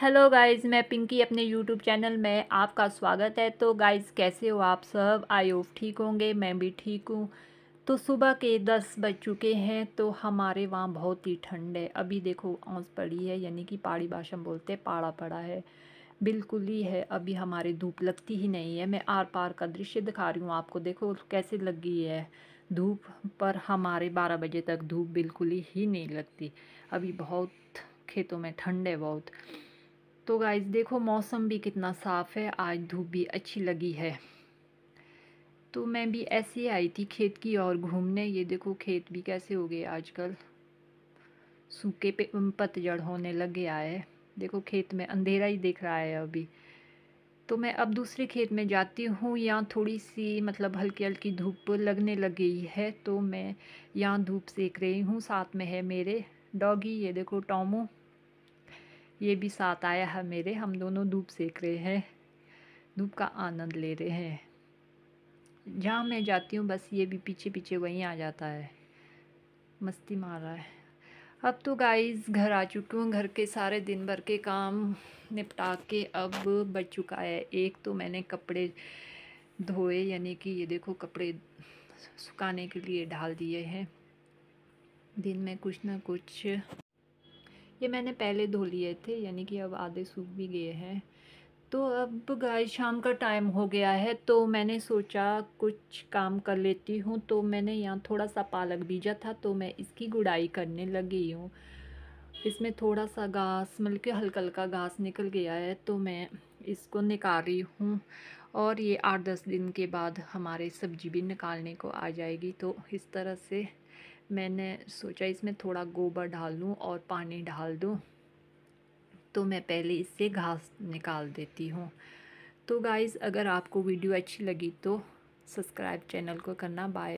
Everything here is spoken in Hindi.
हेलो गाइस मैं पिंकी अपने यूट्यूब चैनल में आपका स्वागत है तो गाइस कैसे हो आप सब आई होप ठीक होंगे मैं भी ठीक हूँ तो सुबह के दस बज चुके हैं तो हमारे वहाँ बहुत ही ठंड है अभी देखो औंस पड़ी है यानी कि पहाड़ी भाषा में बोलते हैं पाड़ा पड़ा है बिल्कुल ही है अभी हमारे धूप लगती ही नहीं है मैं आर पार का दृश्य दिखा रही हूँ आपको देखो कैसे लगी है धूप पर हमारे बारह बजे तक धूप बिल्कुल ही नहीं लगती अभी बहुत खेतों में ठंड है बहुत तो गाइज़ देखो मौसम भी कितना साफ़ है आज धूप भी अच्छी लगी है तो मैं भी ऐसे ही आई थी खेत की ओर घूमने ये देखो खेत भी कैसे हो गए आजकल सूखे पे पतझड़ होने लग गया है देखो खेत में अंधेरा ही दिख रहा है अभी तो मैं अब दूसरे खेत में जाती हूँ यहाँ थोड़ी सी मतलब हल्की हल्की धूप लगने लग गई है तो मैं यहाँ धूप सेक रही हूँ साथ में है मेरे डॉगी ये देखो टॉमो ये भी साथ आया है मेरे हम दोनों धूप सेक रहे हैं धूप का आनंद ले रहे हैं जहाँ मैं जाती हूँ बस ये भी पीछे पीछे वहीं आ जाता है मस्ती मार रहा है अब तो गाइस घर आ चुकी हूँ घर के सारे दिन भर के काम निपटा के अब बच चुका है एक तो मैंने कपड़े धोए यानी कि ये देखो कपड़े सुखाने के लिए डाल दिए हैं दिन में कुछ ना कुछ ये मैंने पहले धो लिए थे यानी कि अब आधे सूख भी गए हैं तो अब गाय शाम का टाइम हो गया है तो मैंने सोचा कुछ काम कर लेती हूँ तो मैंने यहाँ थोड़ा सा पालक बीजा था तो मैं इसकी गुड़ाई करने लगी हूँ इसमें थोड़ा सा घास मतलब कि हल्का हल्का घास निकल गया है तो मैं इसको निकाल रही हूँ और ये आठ दस दिन के बाद हमारे सब्जी भी निकालने को आ जाएगी तो इस तरह से मैंने सोचा इसमें थोड़ा गोबर डाल दूँ और पानी डाल दूँ तो मैं पहले इससे घास निकाल देती हूँ तो गाइज़ अगर आपको वीडियो अच्छी लगी तो सब्सक्राइब चैनल को करना बाय